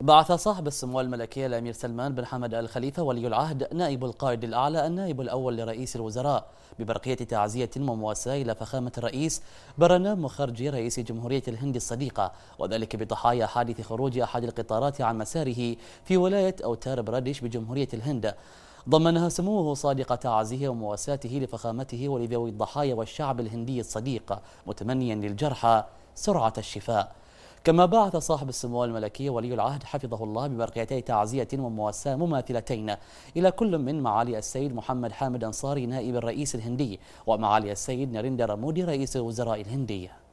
بعث صاحب السمو الملكية الأمير سلمان بن حمد آل خليفة ولي العهد نائب القائد الأعلى النائب الأول لرئيس الوزراء ببرقية تعزية ومواساة إلى فخامة الرئيس برنام مخرجي رئيس جمهورية الهند الصديقة وذلك بضحايا حادث خروج أحد القطارات عن مساره في ولاية أوتار براديش بجمهورية الهند ضمنها سموه صادق تعزيه ومواساته لفخامته ولذوي الضحايا والشعب الهندي الصديق متمنيا للجرحى سرعة الشفاء كما بعث صاحب السمو الملكي ولي العهد حفظه الله ببرقيتي تعزية ومواساة مماثلتين إلى كل من معالي السيد محمد حامد أنصاري نائب الرئيس الهندي ومعالي السيد نريندرا مودي رئيس الوزراء الهندي